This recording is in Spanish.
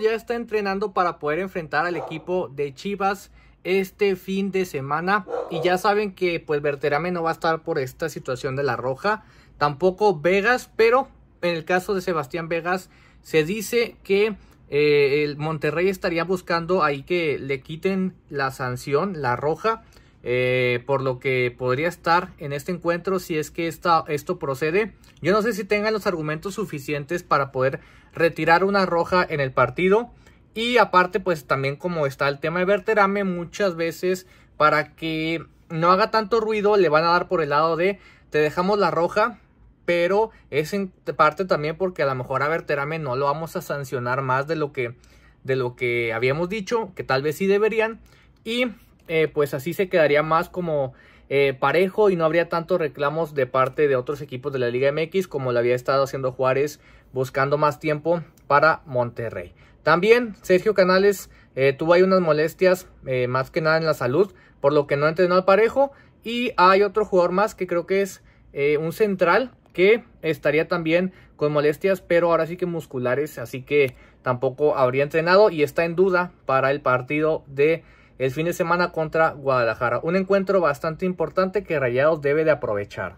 ya está entrenando para poder enfrentar al equipo de Chivas este fin de semana y ya saben que pues Verterame no va a estar por esta situación de la roja, tampoco Vegas, pero en el caso de Sebastián Vegas se dice que eh, el Monterrey estaría buscando ahí que le quiten la sanción, la roja, eh, por lo que podría estar en este encuentro si es que esto procede. Yo no sé si tengan los argumentos suficientes para poder retirar una roja en el partido. Y aparte, pues también como está el tema de Verterame. muchas veces para que no haga tanto ruido le van a dar por el lado de te dejamos la roja, pero es en parte también porque a lo mejor a Verterame no lo vamos a sancionar más de lo que, de lo que habíamos dicho, que tal vez sí deberían. Y eh, pues así se quedaría más como eh, parejo y no habría tantos reclamos de parte de otros equipos de la Liga MX como lo había estado haciendo Juárez buscando más tiempo para Monterrey. También Sergio Canales eh, tuvo ahí unas molestias más que nada en la salud, por lo que no entrenó al parejo. Y hay otro jugador más que creo que es un central que estaría también con molestias, pero ahora sí que musculares, así que tampoco habría entrenado y está en duda para el partido de el fin de semana contra Guadalajara. Un encuentro bastante importante que Rayados debe de aprovechar.